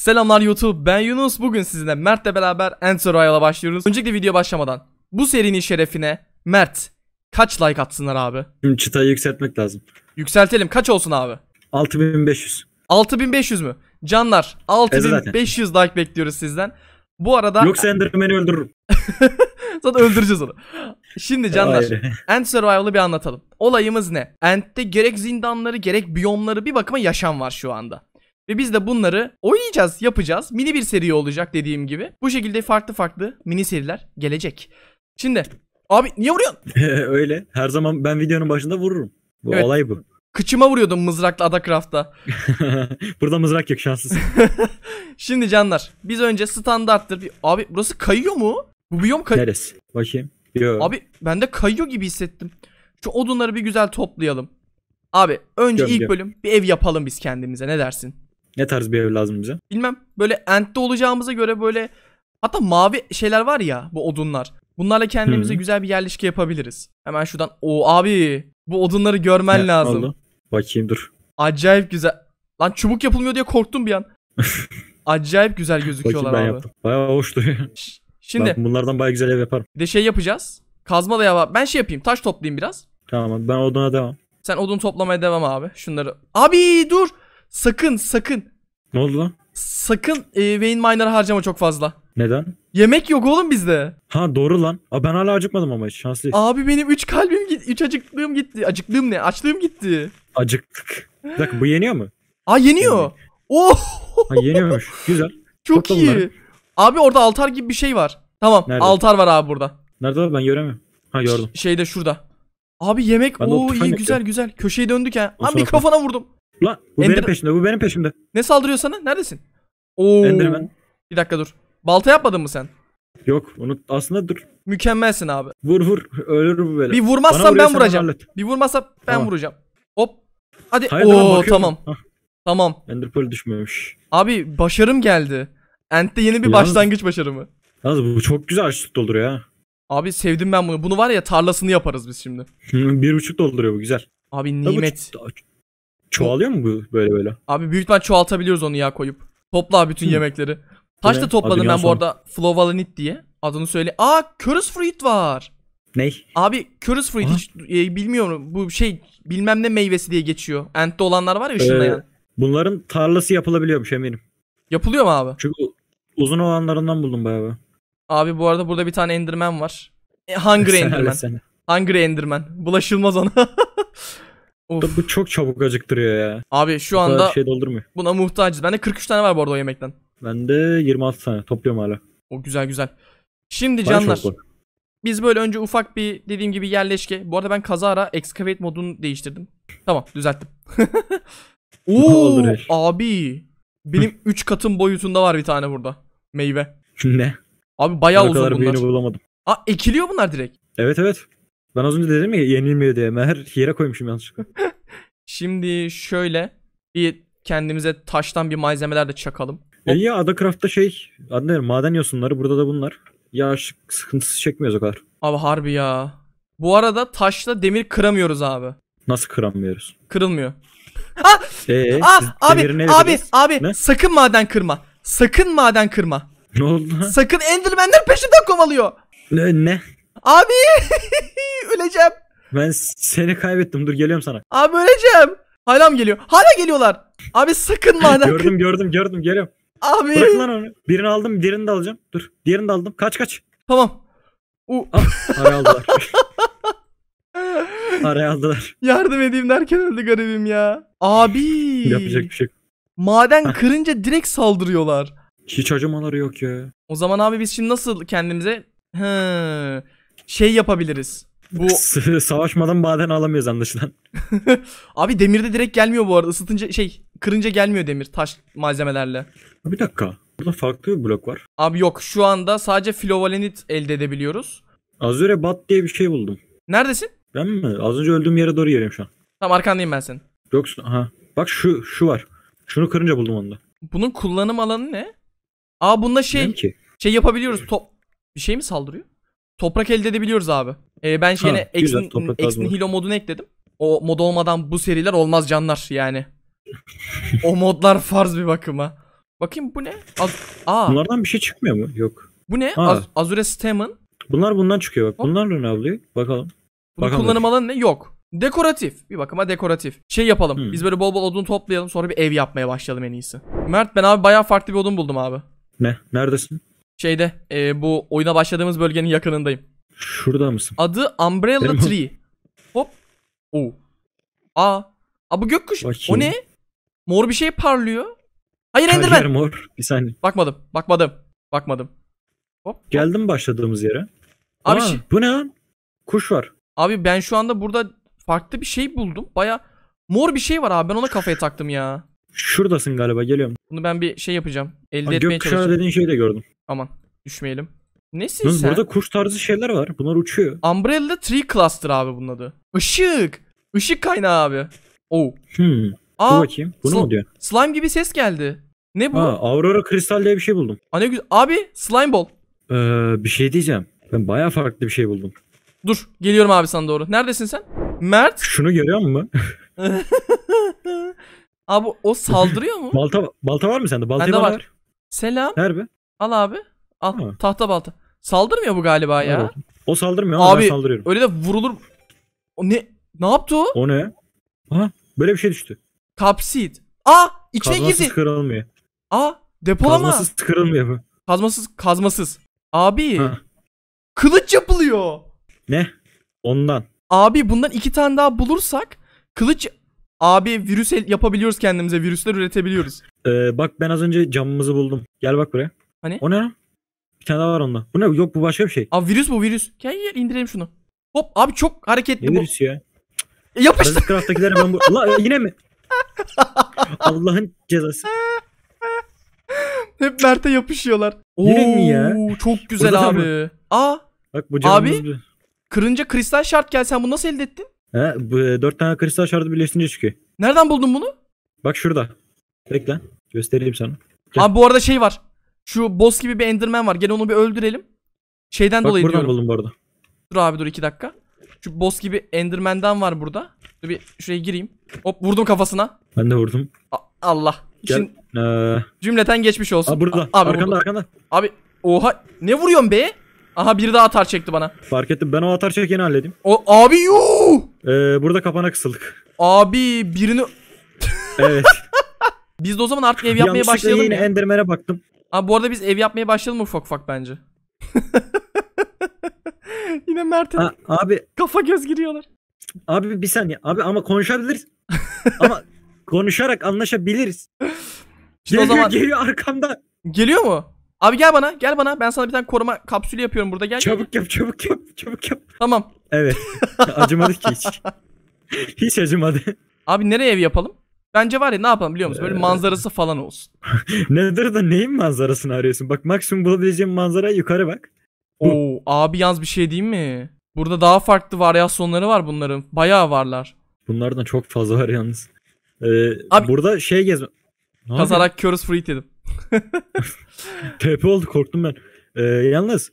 Selamlar YouTube ben Yunus bugün sizinle Mert'le beraber Enter Royale'a başlıyoruz. Öncelikle video başlamadan bu serinin şerefine Mert kaç like atsınlar abi? Şimdi çıtayı yükseltmek lazım. Yükseltelim kaç olsun abi? 6500. 6500 mü? Canlar 6500 like bekliyoruz sizden. Bu arada... Yoksa Enderman'i öldürürüm. Zaten öldüreceğiz onu. Şimdi canlar End Survival'ı bir anlatalım. Olayımız ne? End'de gerek zindanları gerek biyomları bir bakıma yaşam var şu anda. Ve biz de bunları oynayacağız, yapacağız. Mini bir seri olacak dediğim gibi. Bu şekilde farklı farklı mini seriler gelecek. Şimdi abi niye vuruyorsun? Öyle. Her zaman ben videonun başında vururum. Bu evet. olay bu. Kıçıma vuruyordum mızrakla Adakraft'ta. Burada mızrak yok şanssız. Şimdi canlar biz önce standarttır. Bir... Abi burası kayıyor mu? Bu biyom kayıyor. Neresi? Bakayım. Yo. Abi ben de kayıyor gibi hissettim. Şu odunları bir güzel toplayalım. Abi önce Göm, ilk gel. bölüm bir ev yapalım biz kendimize ne dersin? Ne tarz bir ev lazım bize? Bilmem. Böyle Ent'te olacağımıza göre böyle hatta mavi şeyler var ya bu odunlar. Bunlarla kendimize Hı. güzel bir yerleşke yapabiliriz. Hemen şuradan. O abi bu odunları görmen ya, lazım. Oldu. Bakayım dur. Acayip güzel. Lan çubuk yapılmıyor diye korktum bir an. Acayip güzel gözüküyorlar Bakayım ben abi. Yaptım. Bayağı hoş duruyor. Şimdi. Ben bunlardan bayağı güzel ev yaparım. Bir de şey yapacağız. Kazma da yap. Ben şey yapayım. Taş toplayayım biraz. Tamam ben oduna devam. Sen odun toplamaya devam abi. Şunları. Abi dur. Sakın sakın. Ne oldu lan? Sakın e, Wayne Miner harcama çok fazla. Neden? Yemek yok oğlum bizde. Ha doğru lan. Aa, ben hala acıkmadım ama hiç Abi benim 3 kalbim gitti. 3 acıklığım gitti. Acıklığım ne? Açlığım gitti. Acıktık. Bir dakika bu yeniyor mu? Aa yeniyor. Oh! ha yeniyormuş. Güzel. Çok Topla iyi. Abi orada altar gibi bir şey var. Tamam. Nerede? Altar var abi burada. Nerede var? Ben göremiyorum. Ha gördüm. Ş şeyde şurada. Abi yemek. Ben Oo iyi güzel güzel. Köşeyi döndük ha. Lan mikrofona vurdum. Lan bu Ender... benim peşimde bu benim peşimde. Ne saldırıyor sana? Neredesin? Oo. Enderman. Bir dakika dur. Balta yapmadın mı sen? Yok onu aslında dur. Mükemmelsin abi. Vur vur ölür bu böyle. Bir vurmazsan ben vuracağım. Hallet. Bir vurmazsan ben tamam. vuracağım. Hop. Hadi. Hayır, Oo tamam. Ah. Tamam. Ender Pearl düşmemiş. Abi başarım geldi. Ent'te yeni bir Yalnız... başlangıç başarımı. Yalnız bu çok güzel açlık dolduruyor ya. Abi sevdim ben bunu. Bunu var ya tarlasını yaparız biz şimdi. bir buçuk dolduruyor bu güzel. Abi nimet. Buçuk, Çoğalıyor mu bu böyle böyle? Abi büyük ihtimal çoğaltabiliyoruz onu ya koyup. Topla bütün Hı. yemekleri. Taş da topladım ben bu arada Flovalinit diye. Adını söyle. Aa Curse Fruit var. Ne? Abi Curse Fruit hiç e, bilmiyorum. Bu şey bilmem ne meyvesi diye geçiyor. Ent'te olanlar var ya ışınlayan. Ee, bunların tarlası yapılabiliyormuş eminim. Yapılıyor mu abi? Çünkü uzun olanlarından buldum bayağı. Abi bu arada burada bir tane Enderman var. E, Hungry Enderman. Hungry Enderman. Bulaşılmaz ona. Of. Bu çok çabuk acıktırıyor ya. Abi şu bu anda şey doldurmuyor. buna muhtacız. Bende 43 tane var bu arada o yemekten. Bende 26 tane. Topluyorum hala. O güzel güzel. Şimdi Bana canlar. Biz böyle önce ufak bir dediğim gibi yerleşke. Bu arada ben kazara excavate modunu değiştirdim. Tamam düzelttim. Oo abi. Benim 3 katın boyutunda var bir tane burada. Meyve. Ne? Abi bayağı Bana uzun bunlar. bulamadım. Aa ekiliyor bunlar direkt. Evet evet. Ben az önce dedim ya yenilmiyor diye. Meğer hire koymuşum yanlışlıkla. Şimdi şöyle bir kendimize taştan bir malzemeler de çakalım. E ya Adacraft'ta şey adı ne, maden yosunları burada da bunlar. Ya sıkıntısı çekmiyoruz o kadar. Abi harbi ya. Bu arada taşla demir kıramıyoruz abi. Nasıl kıramıyoruz? Kırılmıyor. Ah! E, ah! Abi abi abi ne? sakın maden kırma. Sakın maden kırma. Ne oldu? Sakın Enderman'ler peşinden kovalıyor. Ne? ne? Abi öleceğim. Ben seni kaybettim. Dur geliyorum sana. Abi öleceğim. Hala mı geliyor? Hala geliyorlar. Abi sakın maden. gördüm gördüm gördüm geliyorum. Abi. Bırak lan onu. Birini aldım diğerini de alacağım. Dur diğerini de aldım. Kaç kaç. Tamam. U ah, araya aldılar. araya aldılar. Yardım edeyim derken öldü garibim ya. Abi. Yapacak bir şey yok. Maden kırınca direkt saldırıyorlar. Hiç acımaları yok ya. O zaman abi biz şimdi nasıl kendimize... Hı şey yapabiliriz. Bu savaşmadan maden alamıyoruz anlaşılan. Abi demirde direkt gelmiyor bu arada. Isıtınca şey kırınca gelmiyor demir taş malzemelerle. Bir dakika. Burada farklı bir blok var. Abi yok şu anda sadece filovalenit elde edebiliyoruz. Azure bat diye bir şey buldum. Neredesin? Ben mi? Az önce öldüğüm yere doğru geliyorum şu an. Tamam arkandayım ben senin. Yoksa Ha. Bak şu şu var. Şunu kırınca buldum onu da. Bunun kullanım alanı ne? Aa bunda şey şey yapabiliyoruz. Top bir şey mi saldırıyor? Toprak elde edebiliyoruz abi. Ee, ben şeyine X'in Hilo modunu ekledim. O mod olmadan bu seriler olmaz canlar yani. o modlar farz bir bakıma. Bakayım bu ne? Az Aa. Bunlardan bir şey çıkmıyor mu? Yok. Bu ne? Az Azure Stem'ın. Bunlar bundan çıkıyor bak. Hop. Bunlar ne alıyor? Bakalım. Bunun Bakalım. kullanım alanı ne? Yok. Dekoratif. Bir bakıma dekoratif. Şey yapalım. Hmm. Biz böyle bol bol odun toplayalım sonra bir ev yapmaya başlayalım en iyisi. Mert ben abi bayağı farklı bir odun buldum abi. Ne? Neredesin? Şeyde e, bu oyuna başladığımız bölgenin yakınındayım. Şurada mısın? Adı Umbrella Tree. Hop. Oo. a. Aa bu gökkuşu. O ne? Mor bir şey parlıyor. Hayır Enderman. Hayır mor. Bir saniye. Bakmadım. Bakmadım. Bakmadım. Hop. hop. Geldim başladığımız yere. Abi Aa, şey... bu ne lan? Kuş var. Abi ben şu anda burada farklı bir şey buldum. Baya mor bir şey var abi. Ben ona kafaya taktım ya. Şuradasın galiba geliyorum. Bunu ben bir şey yapacağım. Elde Aa, etmeye çalışacağım. dediğin şeyi de gördüm. Aman düşmeyelim. Nesin Lan, sen? Burada kuş tarzı şeyler var. Bunlar uçuyor. Umbrella Tree Cluster abi bunun adı. Işık. Işık kaynağı abi. Oh. Hmm. Aa, Dur bakayım. Bu ne oluyor? Slime gibi ses geldi. Ne bu? Aa, Aurora kristal diye bir şey buldum. Aa, ne güzel. Abi slime ball. Ee, bir şey diyeceğim. Ben baya farklı bir şey buldum. Dur geliyorum abi sana doğru. Neredesin sen? Mert. Şunu görüyor musun? Abi o saldırıyor mu? balta balta var mı sende? Balta Bende var. Selam. Ver Al abi. Al ha. tahta balta. Saldırmıyor bu galiba ya. Olsun. O saldırmıyor abi, ben saldırıyorum. Öyle de vurulur. O ne ne yaptı o? O ne? Ha? böyle bir şey düştü. Kapsit. Aa ah! içine kazmasız girdi. Kazmasız kırılmıyor. Aa ah! depolama. Kazmasız kırılmıyor bu. Kazmasız kazmasız. Abi. Ha. Kılıç yapılıyor. Ne? Ondan. Abi bundan iki tane daha bulursak kılıç Abi virüs yapabiliyoruz kendimize. Virüsler üretebiliyoruz. Ee, bak ben az önce camımızı buldum. Gel bak buraya. Hani? O ne lan? Bir tane daha var onda. Bu ne? Yok bu başka bir şey. Abi virüs bu virüs. Gel gel indirelim şunu. Hop abi çok hareketli ne bu. virüs ya? E, yapıştı. Craft'takiler ben bu. Allah yine mi? Allah'ın cezası. Hep Mert'e yapışıyorlar. Yine ya? Çok güzel Burada abi. Aa. Bak bu camımız abi. Bir... Kırınca kristal şart gel sen bunu nasıl elde ettin? He, e, dört tane kristal şarjı birleştirince çıkıyor. Nereden buldun bunu? Bak şurada. Bekle. Göstereyim sana. Gel. Abi bu arada şey var. Şu boss gibi bir enderman var. Gel onu bir öldürelim. Şeyden Bak, dolayı buradan diyorum. buldum bu arada. Dur abi dur iki dakika. Şu boss gibi enderman'dan var burada. Dur bir şuraya gireyim. Hop vurdum kafasına. Ben de vurdum. A Allah. Gel. Şimdi, ee... Cümleten geçmiş olsun. Aa, burada. A abi, arkanda burada. arkanda. Abi oha ne vuruyorsun be? Aha biri daha atar çekti bana. Fark ettim ben o atar çekeni halledeyim. O abi yuu. Ee, burada kapana kısıldık. Abi birini... evet. Biz de o zaman artık ev yapmaya Yanlışlıkla başlayalım yine ya. Enderman'e baktım. Abi bu arada biz ev yapmaya başlayalım ufak ufak bence. yine Mert'e abi kafa göz giriyorlar. Abi bir saniye. Abi ama konuşabiliriz. ama konuşarak anlaşabiliriz. Şimdi geliyor o zaman... geliyor arkamda. Geliyor mu? Abi gel bana gel bana ben sana bir tane koruma kapsülü yapıyorum burada gel. Çabuk yap çabuk yap çabuk yap. Tamam. Evet acımadı ki hiç. hiç acımadı. Abi nereye ev yapalım? Bence var ya ne yapalım biliyor musun? Böyle evet. manzarası falan olsun. Nedir da neyin manzarasını arıyorsun? Bak maksimum bulabileceğim manzara yukarı bak. Oo abi yaz bir şey diyeyim mi? Burada daha farklı varyasyonları var bunların. Bayağı varlar. Bunlardan çok fazla var yalnız. Ee, abi, burada şey gezme... Kazarak Curse free dedim. TP oldu korktum ben. Ee, yalnız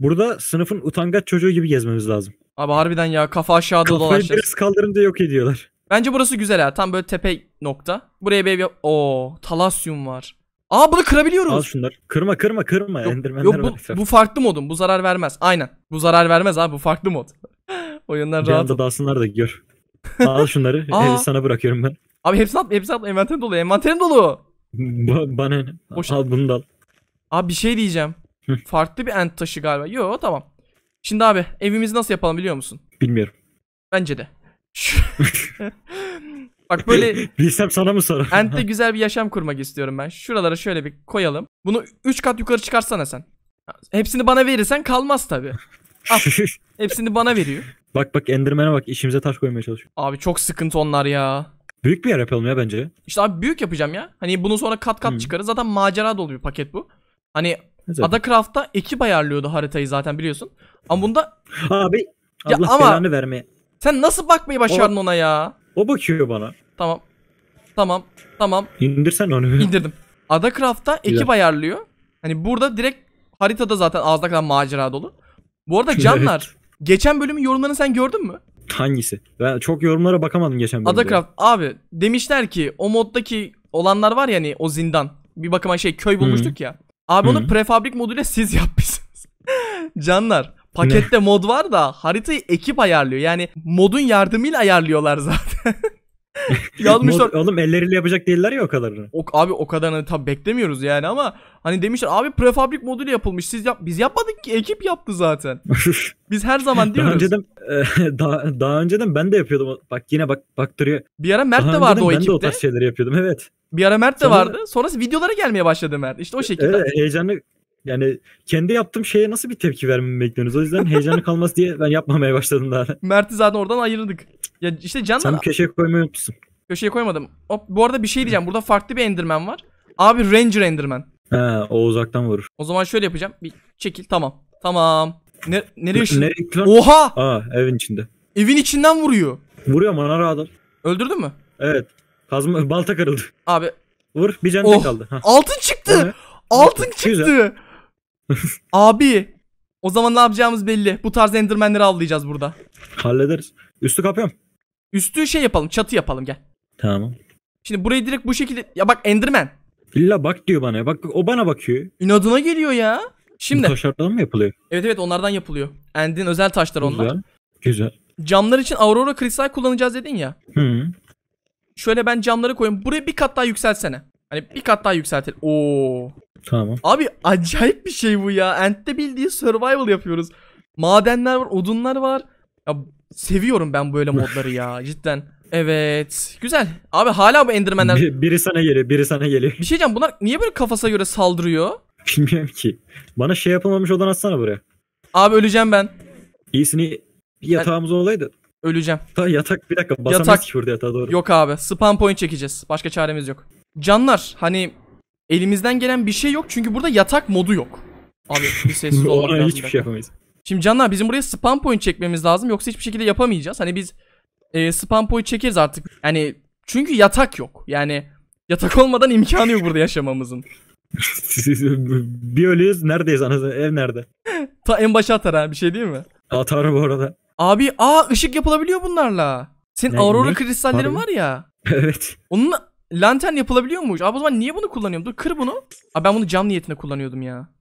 burada sınıfın utangaç çocuğu gibi gezmemiz lazım. Abi harbiden ya kafa aşağı Kafayı dolaşacağız. Kafayı biraz kaldırınca yok ediyorlar. Bence burası güzel ha. Tam böyle tepe nokta. Buraya bir ev yap... Oo, talasyum var. Aa bunu kırabiliyoruz. Al şunlar. Kırma kırma kırma. Yok, Endermenler yok bu, var. bu farklı modun. Bu zarar vermez. Aynen. Bu zarar vermez abi. Bu farklı mod. Oyunlar bir rahat. Bir dalsınlar da gör. Al şunları. Aa. Evi sana bırakıyorum ben. Abi hepsini at. Hepsini at. Envanterim dolu. Envanterim dolu. Ba- bana ne? Boş al bunu da al. Abi bir şey diyeceğim. Farklı bir end taşı galiba. Yo tamam. Şimdi abi evimizi nasıl yapalım biliyor musun? Bilmiyorum. Bence de. Bak böyle Bilsem sana mı sorarım? Ent'te güzel bir yaşam kurmak istiyorum ben. Şuralara şöyle bir koyalım. Bunu 3 kat yukarı çıkarsana sen. Hepsini bana verirsen kalmaz tabi. Hepsini bana veriyor. Bak bak Enderman'e bak işimize taş koymaya çalışıyor. Abi çok sıkıntı onlar ya. Büyük bir yer yapalım ya bence. İşte abi büyük yapacağım ya. Hani bunu sonra kat kat Hı. Hmm. çıkarız. Zaten macera dolu bir paket bu. Hani evet. Adacraft'ta ekip ayarlıyordu haritayı zaten biliyorsun. Ama bunda... Abi Allah ya ama... belanı vermeye. Sen nasıl bakmayı başardın o, ona ya? O bakıyor bana. Tamam. Tamam. Tamam. İndirsen onu. İndirdim. Adacraft'ta ekip Güzel. ayarlıyor. Hani burada direkt haritada zaten ağızda kadar macera dolu. Bu arada canlar. Evet. Geçen bölümün yorumlarını sen gördün mü? Hangisi? Ben çok yorumlara bakamadım geçen bölümde. Adacraft abi demişler ki o moddaki olanlar var ya hani o zindan. Bir bakıma şey köy bulmuştuk ya. Abi onu prefabrik moduyla siz yapmışsınız. Canlar pakette mod var da haritayı ekip ayarlıyor. Yani modun yardımıyla ayarlıyorlar zaten. Yazmışlar. Oğlum elleriyle yapacak değiller ya o kadarını. O, abi o kadarını hani tabi beklemiyoruz yani ama hani demişler abi prefabrik modülü yapılmış. Siz yap biz yapmadık ki ekip yaptı zaten. biz her zaman diyoruz. daha önceden e, daha, daha önceden ben de yapıyordum. Bak yine bak baktırıyor. Bir ara Mert daha de vardı o ekipte. Ben de o tarz şeyleri yapıyordum evet. Bir ara Mert de Sonra... vardı. Sonrası videolara gelmeye başladı Mert. İşte o şekilde. Evet, heyecanlı yani kendi yaptığım şeye nasıl bir tepki vermemi bekliyorsunuz? O yüzden heyecanı kalmaz diye ben yapmamaya başladım daha. Mert'i zaten oradan ayırdık. Ya işte Can'la... Sen köşeye koymayı unutmuşsun. Köşeye koymadım. Hop, bu arada bir şey diyeceğim. Burada farklı bir Enderman var. Abi Ranger Enderman. He o uzaktan vurur. O zaman şöyle yapacağım. Bir çekil tamam. Tamam. Ne, nereye ışın? Nereye gittiler? Oha! Aa evin içinde. Evin içinden vuruyor. Vuruyor manara adam. Öldürdün mü? Evet. Kazma balta kırıldı. Abi. Vur bir canlı oh. kaldı. Hah. Altın çıktı. Altın çıktı. Güzel. Abi o zaman ne yapacağımız belli. Bu tarz endermenleri avlayacağız burada. Hallederiz. Üstü kapıyorum. Üstü şey yapalım çatı yapalım gel. Tamam. Şimdi burayı direkt bu şekilde... Ya bak enderman. İlla bak diyor bana. Bak o bana bakıyor. İnadına geliyor ya. Şimdi. Bu taşlardan mı yapılıyor? Evet evet onlardan yapılıyor. End'in özel taşlar onlar. Güzel. Güzel. Camlar için Aurora Crystal kullanacağız dedin ya. Hı. Şöyle ben camları koyayım. Buraya bir kat daha yükselsene. Hani bir kat daha yükseltelim. Oo. Tamam. Abi acayip bir şey bu ya. Ent'te bildiği survival yapıyoruz. Madenler var, odunlar var. Ya seviyorum ben böyle modları ya cidden. Evet. Güzel. Abi hala bu Enderman'ler... Bir, biri sana geliyor, biri sana geliyor. Bir şey diyeceğim. Bunlar niye böyle kafasına göre saldırıyor? Bilmiyorum ki. Bana şey yapılmamış odan atsana buraya. Abi öleceğim ben. İyisini yatağımız ben... olaydı. Öleceğim. Ta yatak bir dakika basamayız yatak... ki burada yatağa doğru. Yok abi. Spawn point çekeceğiz. Başka çaremiz yok. Canlar hani elimizden gelen bir şey yok çünkü burada yatak modu yok. Abi bir sessiz olmak lazım. hiçbir şey yapamayız. Şimdi canlar bizim buraya spam point çekmemiz lazım yoksa hiçbir şekilde yapamayacağız. Hani biz e, spam point çekeriz artık. Yani çünkü yatak yok. Yani yatak olmadan imkanı yok burada yaşamamızın. bir ölüyüz neredeyiz anasını ev nerede? Ta en başa atar ha bir şey değil mi? Atar bu arada. Abi a ışık yapılabiliyor bunlarla. Senin ne, aurora ne? kristallerin Harbi. var ya. evet. Onunla Lantern yapılabiliyor muymuş? Abi o zaman niye bunu kullanıyorum? Dur kır bunu. Abi ben bunu cam niyetine kullanıyordum ya.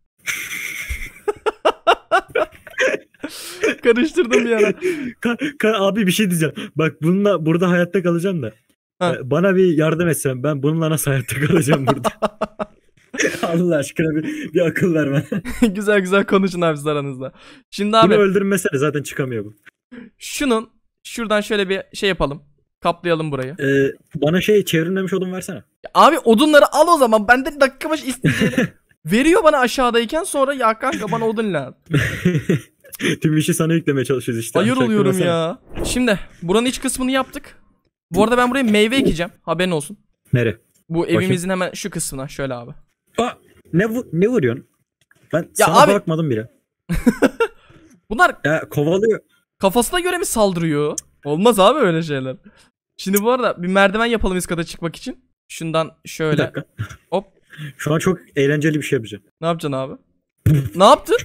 Karıştırdım bir ara. Ka, ka, abi bir şey diyeceğim. Bak bununla burada hayatta kalacağım da. Ha. Ee, bana bir yardım etsen ben bununla nasıl hayatta kalacağım burada? Allah aşkına bir, bir akıl ver bana. güzel güzel konuşun abi siz aranızda. Şimdi abi. Bunu öldürmesene zaten çıkamıyor bu. Şunun şuradan şöyle bir şey yapalım. Kaplayalım burayı. Ee, bana şey çevrimlemiş odun versene. abi odunları al o zaman. Ben de dakika başı Veriyor bana aşağıdayken sonra ya kanka bana odun lazım. Tüm işi sana yüklemeye çalışıyoruz işte. Hayır oluyorum ya. Şimdi buranın iç kısmını yaptık. Bu arada ben buraya meyve ekeceğim. Haberin olsun. Nere? Bu Bakayım. evimizin hemen şu kısmına şöyle abi. Aa, ne vu ne vuruyorsun? Ben ya sana abi... bakmadım bile. Bunlar ya, kovalıyor. Kafasına göre mi saldırıyor? Olmaz abi öyle şeyler. Şimdi bu arada bir merdiven yapalım üst kata çıkmak için. Şundan Bir şöyle. dakika. Hop. Şu an çok eğlenceli bir şey yapacağım. Ne yapacaksın abi? ne yaptın?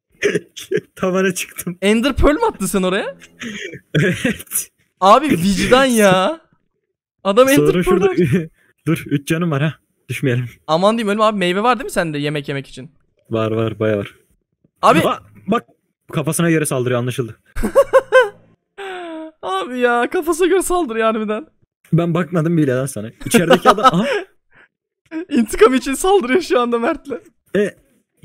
Tavana çıktım. Ender Pearl mü attın sen oraya? evet. Abi vicdan ya. Adam Sonra Ender Pearl. Dur 3 canım var ha. Düşmeyelim. Aman diyeyim ölüm abi meyve var değil mi sende yemek yemek için? Var var baya var. Abi Aa, bak kafasına yere saldırıyor anlaşıldı abi ya kafasına göre saldır yani birden. Ben bakmadım bile lan sana. İçerideki adam... Aha. İntikam için saldırıyor şu anda Mert'le. E,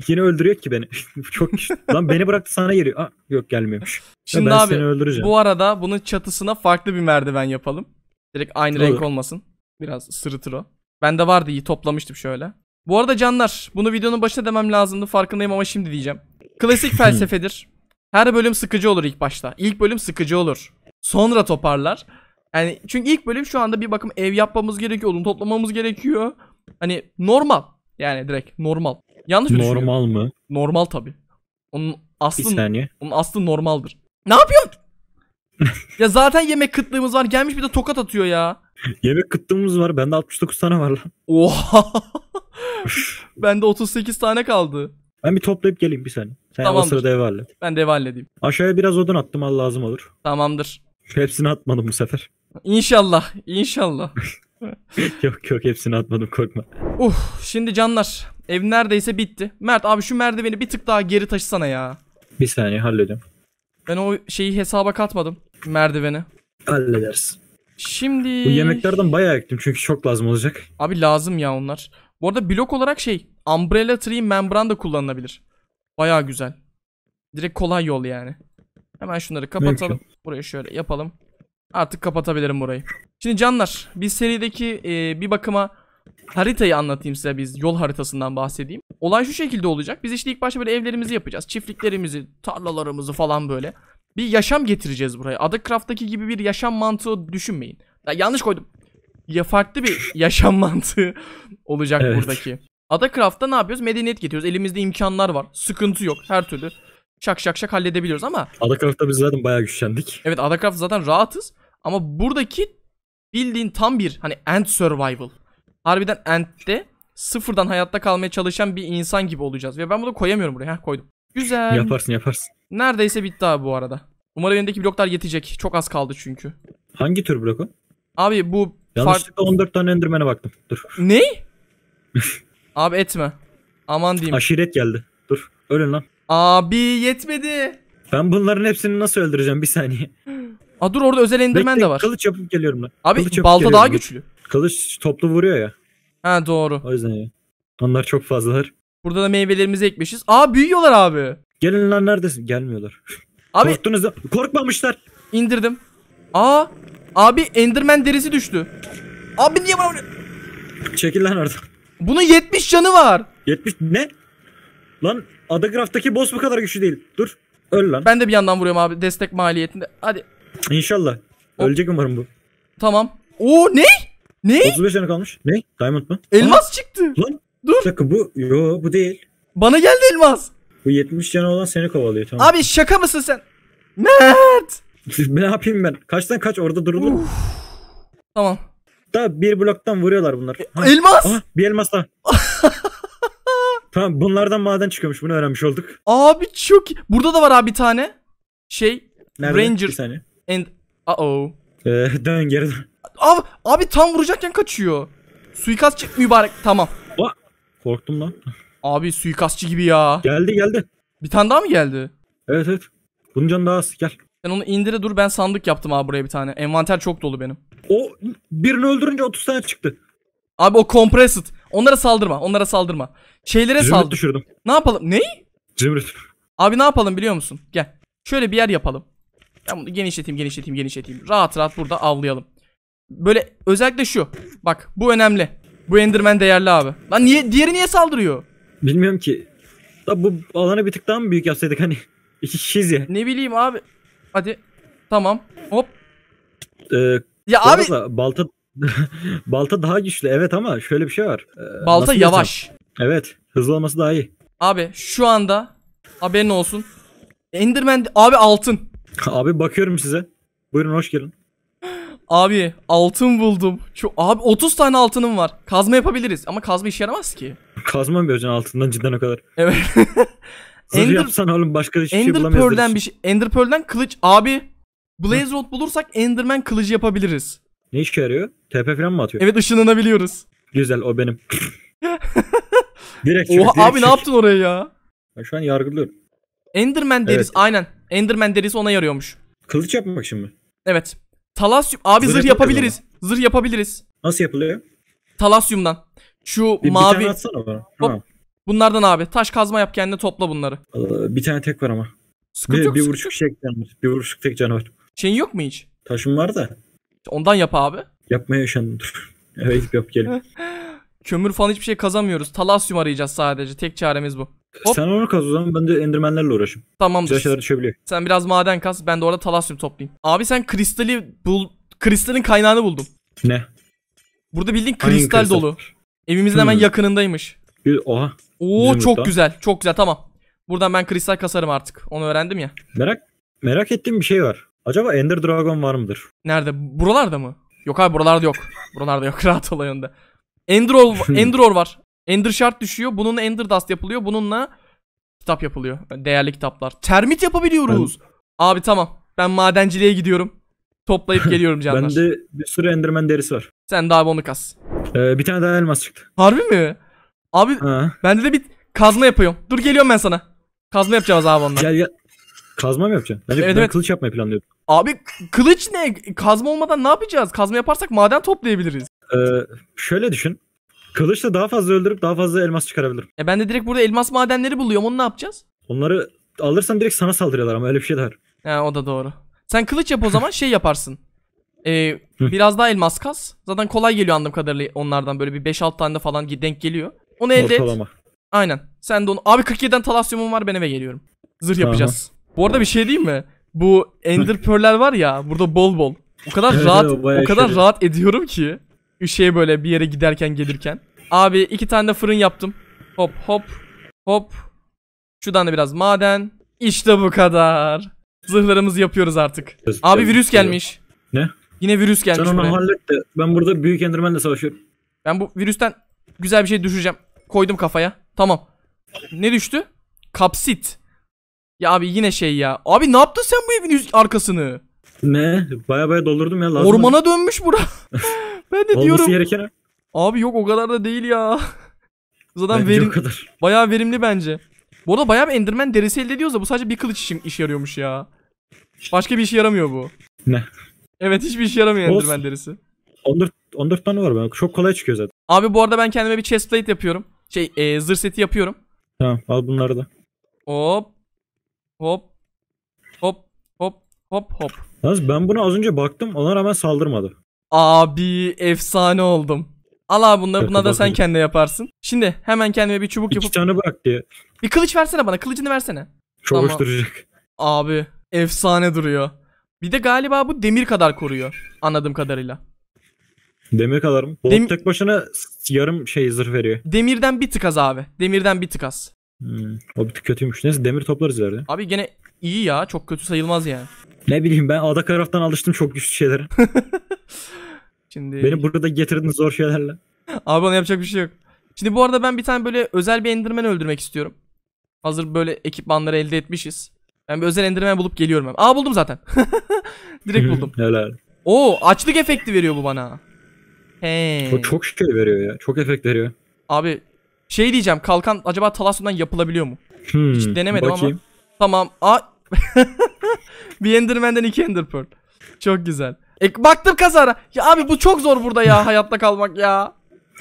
yine öldürüyor ki beni. Çok lan beni bıraktı sana geliyor. Ah yok gelmiyormuş. E, şimdi ben abi seni öldüreceğim. bu arada bunun çatısına farklı bir merdiven yapalım. Direkt aynı Olur. renk olmasın. Biraz sırıtır o. de vardı iyi toplamıştım şöyle. Bu arada canlar bunu videonun başına demem lazımdı farkındayım ama şimdi diyeceğim. Klasik felsefedir. Her bölüm sıkıcı olur ilk başta. İlk bölüm sıkıcı olur. Sonra toparlar. Yani çünkü ilk bölüm şu anda bir bakım ev yapmamız gerekiyor, odun toplamamız gerekiyor. Hani normal. Yani direkt normal. Yanlış mı Normal mı? Normal tabi. Onun aslı, Bir onun aslı normaldır. Ne yapıyorsun? ya zaten yemek kıtlığımız var. Gelmiş bir de tokat atıyor ya. Yemek kıtlığımız var. Bende 69 tane var lan. Oha. Bende 38 tane kaldı. Ben bir toplayıp geleyim bir saniye. Sen o sırada ev hallet. Ben de ev halledeyim. Aşağıya biraz odun attım al lazım olur. Tamamdır. Hepsini atmadım bu sefer. İnşallah, İnşallah. yok yok hepsini atmadım korkma. Uf, şimdi canlar ev neredeyse bitti. Mert abi şu merdiveni bir tık daha geri taşısana ya. Bir saniye halledeyim. Ben o şeyi hesaba katmadım merdiveni. Hallederiz. Şimdi... Bu yemeklerden bayağı ektim çünkü çok lazım olacak. Abi lazım ya onlar. Bu arada blok olarak şey Umbrella Tree membran da kullanılabilir. Bayağı güzel. Direkt kolay yol yani. Hemen şunları kapatalım. Burayı şöyle yapalım. Artık kapatabilirim burayı. Şimdi canlar biz serideki e, bir bakıma haritayı anlatayım size biz yol haritasından bahsedeyim. Olay şu şekilde olacak. Biz işte ilk başta böyle evlerimizi yapacağız. Çiftliklerimizi, tarlalarımızı falan böyle. Bir yaşam getireceğiz buraya. Adacraft'taki gibi bir yaşam mantığı düşünmeyin. Ya, yanlış koydum. Ya farklı bir yaşam mantığı olacak evet. buradaki. Adacraft'ta ne yapıyoruz? Medeniyet getiriyoruz. Elimizde imkanlar var. Sıkıntı yok. Her türlü şak şak şak halledebiliyoruz ama. Adakraft'ta biz zaten bayağı güçlendik. Evet Adakraft zaten rahatız. Ama buradaki bildiğin tam bir hani end survival. Harbiden end'de sıfırdan hayatta kalmaya çalışan bir insan gibi olacağız. Ve ben bunu koyamıyorum buraya. Heh, koydum. Güzel. Yaparsın yaparsın. Neredeyse bitti abi bu arada. Umarım önündeki bloklar yetecek. Çok az kaldı çünkü. Hangi tür blok o? Abi bu... Yanlışlıkla far... 14 tane Enderman'e baktım. Dur. Ne? abi etme. Aman diyeyim. Aşiret geldi. Dur. Ölün lan. Abi yetmedi. Ben bunların hepsini nasıl öldüreceğim bir saniye. Aa dur orada özel endirmen Bekle, de var. Kılıç yapıp geliyorum lan. Abi kılıç balta daha güçlü. Lan. Kılıç toplu vuruyor ya. Ha doğru. O yüzden ya. Onlar çok fazlalar. Burada da meyvelerimizi ekmişiz. Aa büyüyorlar abi. Gelin lan neredesin? Gelmiyorlar. Abi. Korktunuz da. Korkmamışlar. İndirdim. Aa. Abi endirmen derisi düştü. Abi niye bana Çekil lan oradan. Bunun 70 canı var. 70 ne? Lan Adagraf'taki boss bu kadar güçlü değil. Dur. Öl lan. Ben de bir yandan vuruyorum abi destek maliyetinde. Hadi. İnşallah. Hop. Ölecek umarım bu. Tamam. Oo ne? Ne? 35 tane kalmış. Ne? Diamond mı? Elmas çıktı. Lan. Dur. Bir bu. Yo bu değil. Bana geldi elmas. Bu 70 canı olan seni kovalıyor tamam. Abi şaka mısın sen? Mert. ne yapayım ben? Kaçtan kaç orada durulur. Uf. Tamam. Da bir bloktan vuruyorlar bunlar. Ha. E, elmas. Aha, bir elmas daha. Tamam bunlardan maden çıkıyormuş bunu öğrenmiş olduk. Abi çok Burada da var abi bir tane. Şey Nerede? Ranger. Bir saniye. And uh oh. Ee, dön geri dön. Abi, abi tam vuracakken kaçıyor. Suikastçı mübarek tamam. Ba Korktum lan. Abi suikastçı gibi ya. Geldi geldi. Bir tane daha mı geldi? Evet evet. Bunun canı daha az gel. Sen onu indire dur ben sandık yaptım abi buraya bir tane. Envanter çok dolu benim. O birini öldürünce 30 tane çıktı. Abi o compressed. Onlara saldırma. Onlara saldırma. Şeylere Zümrüt saldır. düşürdüm. Ne yapalım? ney? Zümrüt. Abi ne yapalım biliyor musun? Gel. Şöyle bir yer yapalım. Ben bunu genişleteyim, genişleteyim, genişleteyim. Rahat rahat burada avlayalım. Böyle özellikle şu. Bak bu önemli. Bu Enderman değerli abi. Lan niye diğeri niye saldırıyor? Bilmiyorum ki. Da bu alanı bir tık daha mı büyük yapsaydık hani? İki kişiyiz ya. Ne bileyim abi. Hadi. Tamam. Hop. Ee, ya abi. Balta, Balta daha güçlü evet ama şöyle bir şey var. Ee, Balta yavaş. Desem? Evet hızlı olması daha iyi. Abi şu anda haberin olsun. Enderman abi altın. Abi bakıyorum size. Buyurun hoş gelin. Abi altın buldum. Şu abi 30 tane altınım var. Kazma yapabiliriz ama kazma işe yaramaz ki. Kazma mı yapacaksın altından cidden o kadar? Evet. Zırh Ender, yapsan oğlum başka hiçbir şey Ender şey bulamayız. Pearl'den bir şey. Ender kılıç. Abi Blaze Rod bulursak Enderman kılıcı yapabiliriz. Ne işe yarıyor? TP falan mı atıyor? Evet ışınlanabiliyoruz. Güzel o benim. direkt çık, Oha direkt abi çık. ne yaptın oraya ya? Ben şu an yargılıyorum. Enderman deriz Evet. aynen. Enderman derisi ona yarıyormuş. Kılıç yapmak için mi? Evet. Talasyum abi Zırh zırh, yapabiliriz. yapabiliriz. Zırh yapabiliriz. Nasıl yapılıyor? Talasyumdan. Şu Bir, mavi bir tane atsana bana. Hop. bunlardan abi. Taş kazma yap kendine topla bunları. Ee, bir tane tek var ama. Sıkıntı Bir, yok. bir vuruşluk şey canı var. Bir vuruşluk tek canı var. Şeyin yok mu hiç? Taşım var da. Ondan yap abi. Yapmaya üşendim. Evet yap gelin. Kömür falan hiçbir şey kazamıyoruz. Talasyum arayacağız sadece. Tek çaremiz bu. Hop. Sen onu kaz o zaman ben de endirmenlerle uğraşayım. Tamam. Güzel şeyler düşebiliyor. Sen biraz maden kaz ben de orada talasyum toplayayım. Abi sen kristali bul... Kristalin kaynağını buldum. Ne? Burada bildiğin kristal, kristal? dolu. Evimizin hemen hmm. yakınındaymış. Bir, oha. Oo Bizim çok güzel. Çok güzel tamam. Buradan ben kristal kasarım artık. Onu öğrendim ya. Merak merak ettiğim bir şey var. Acaba Ender Dragon var mıdır? Nerede? Buralarda mı? Yok abi buralarda yok. Buralarda yok. Rahat ol yanında. Enderor, Enderor var. Ender Shard düşüyor. Bununla Ender Dust yapılıyor. Bununla kitap yapılıyor. Değerli kitaplar. Termit yapabiliyoruz. Ben... Abi tamam. Ben madenciliğe gidiyorum. Toplayıp geliyorum canlar. Bende bir sürü Enderman derisi var. Sen daha onu kas. Ee, bir tane daha elmas çıktı. Harbi mi? Abi ha. bende de bir kazma yapıyorum. Dur geliyorum ben sana. Kazma yapacağız abi onunla. Gel gel. Kazma mı yapacaksın? Bence evet, ben evet. kılıç yapmayı planlıyorum. Abi kılıç ne? Kazma olmadan ne yapacağız? Kazma yaparsak maden toplayabiliriz. Ee, şöyle düşün. Kılıçla daha fazla öldürüp daha fazla elmas çıkarabilirim. E ben de direkt burada elmas madenleri buluyorum. Onu ne yapacağız? Onları alırsan direkt sana saldırıyorlar ama öyle bir şey de var. He o da doğru. Sen kılıç yap o zaman şey yaparsın. Ee, biraz daha elmas kas. Zaten kolay geliyor anladığım kadarıyla onlardan. Böyle bir 5-6 tane de falan denk geliyor. Onu elde Ortalama. et. Aynen. Sen de onu. Abi 47'den talasyumum var ben eve geliyorum. Zırh yapacağız. Aha. Bu arada bir şey diyeyim mi? Bu Ender Pearl'ler var ya burada bol bol. O kadar evet, rahat o, kadar şöyle. rahat ediyorum ki şey böyle bir yere giderken gelirken. Abi iki tane de fırın yaptım. Hop hop hop. Şuradan da biraz maden. İşte bu kadar. Zırhlarımızı yapıyoruz artık. Gözüm Abi virüs gelmiş. Ne? Yine virüs gelmiş. Sen onu hallet de ben burada büyük endermenle savaşıyorum. Ben bu virüsten güzel bir şey düşüreceğim. Koydum kafaya. Tamam. Ne düştü? Kapsit. Ya abi yine şey ya. Abi ne yaptın sen bu evin üst arkasını? Ne? Baya baya doldurdum ya. Lazım Ormana mı? dönmüş bura. ben de Olması diyorum. gereken. Abi yok o kadar da değil ya. Zaten verim, kadar. bayağı verimli bence. Bu arada bayağı bir enderman derisi elde ediyoruz da bu sadece bir kılıç işi, işe yarıyormuş ya. Başka bir işe yaramıyor bu. Ne? Evet hiçbir işe yaramıyor Olsun. enderman derisi. 14, 14 tane var ben. Çok kolay çıkıyor zaten. Abi bu arada ben kendime bir chestplate yapıyorum. Şey e, zırh seti yapıyorum. Tamam al bunları da. Hop Hop. Hop. Hop. Hop hop. Yalnız ben buna az önce baktım ona rağmen saldırmadı. Abi efsane oldum. Al abi bunları buna da sen kendi yaparsın. Şimdi hemen kendime bir çubuk İki yapıp. İki tane bırak diye. Bir kılıç versene bana kılıcını versene. Çok Ama... Abi efsane duruyor. Bir de galiba bu demir kadar koruyor anladığım kadarıyla. Demir kadar mı? Bolt Dem tek başına yarım şey zırh veriyor. Demirden bir tık az abi. Demirden bir tık az. Hmm, o bir tık kötüymüş. Neyse demir toplarız ileride. Abi gene iyi ya. Çok kötü sayılmaz yani. Ne bileyim ben ada taraftan alıştım çok güçlü şeylere. Şimdi... Beni burada getirdin zor şeylerle. Abi ona yapacak bir şey yok. Şimdi bu arada ben bir tane böyle özel bir enderman öldürmek istiyorum. Hazır böyle ekipmanları elde etmişiz. Ben bir özel enderman bulup geliyorum hemen. Aa buldum zaten. Direkt buldum. Helal. Oo açlık efekti veriyor bu bana. He. Çok, çok şey veriyor ya. Çok efekt veriyor. Abi şey diyeceğim kalkan acaba talasyondan yapılabiliyor mu? Hmm, Hiç denemedim bakayım. ama. Tamam. A bir enderman'den iki ender Çok güzel. E, baktım kazara. Ya abi bu çok zor burada ya hayatta kalmak ya.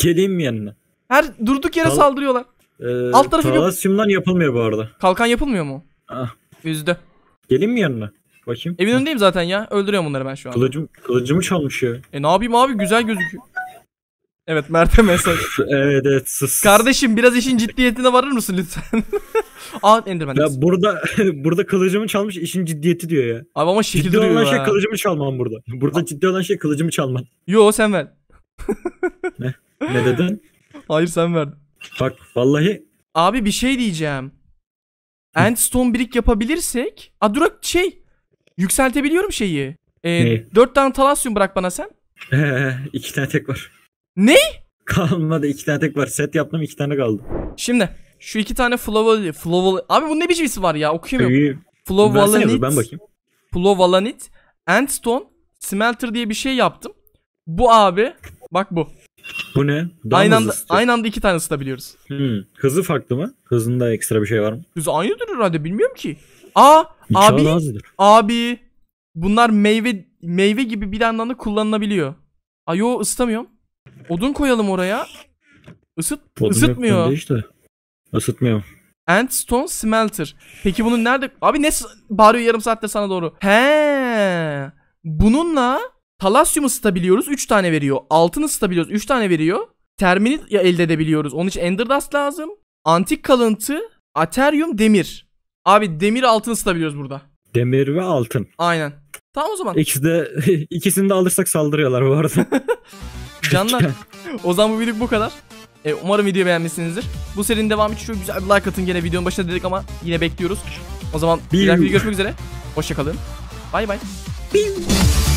Geleyim mi yanına? Her durduk yere Tal saldırıyorlar. Ee, Alt tarafı talasyumdan yapılmıyor bu arada. Kalkan yapılmıyor mu? Ah. Üzdü. Geleyim mi yanına? Bakayım. Evin önündeyim zaten ya. Öldürüyorum bunları ben şu an. Kılıcım, kılıcımı çalmış ya. E ne yapayım abi güzel gözüküyor. Evet Mert'e mesaj. evet evet sus. Kardeşim biraz işin ciddiyetine varır mısın lütfen? Aa Enderman. Ya burada burada kılıcımı çalmış işin ciddiyeti diyor ya. Abi ama şekil ciddi duruyor olan şey ha. şey kılıcımı çalmam burada. Burada ciddi olan şey kılıcımı çalman. Yo sen ver. ne? Ne dedin? Hayır sen ver. Bak vallahi. Abi bir şey diyeceğim. Endstone brick yapabilirsek. A durak şey. Yükseltebiliyorum şeyi. Ee, ne? Dört tane talasyum bırak bana sen. Ee, iki tane tek var. Ne? Kalmadı iki tane tek var. Set yaptım iki tane kaldı. Şimdi şu iki tane Flovali. Flovali. Abi bu ne biçim ismi var ya okuyamıyorum. Ee, Flovalanit. Ben bakayım. And stone, Smelter diye bir şey yaptım. Bu abi. Bak bu. Bu ne? Daha aynı anda, aynı anda iki tane ısıtabiliyoruz. Hmm. Hızı farklı mı? Hızında ekstra bir şey var mı? Hız aynı aynıdır herhalde bilmiyorum ki. Aa abi abi bunlar meyve meyve gibi bir yandan da kullanılabiliyor. Ayo ısıtamıyorum. Odun koyalım oraya. Isıt, Odun ısıtmıyor. Işte. Isıtmıyor. Endstone Smelter. Peki bunun nerede? Abi ne bağırıyor yarım saatte sana doğru. He. Bununla talasyum ısıtabiliyoruz. 3 tane veriyor. Altın ısıtabiliyoruz. 3 tane veriyor. Terminit elde edebiliyoruz. Onun için Ender Dust lazım. Antik kalıntı, ateryum, demir. Abi demir altın ısıtabiliyoruz burada. Demir ve altın. Aynen. Tamam o zaman. İkisi de ikisini de alırsak saldırıyorlar bu arada. Canlar. o zaman bu video bu kadar. E, umarım videoyu beğenmişsinizdir. Bu serinin devamı için çok güzel bir like atın gene videonun başına dedik ama yine bekliyoruz. O zaman bir dahaki videoda görüşmek üzere. Hoşçakalın. Bay bay.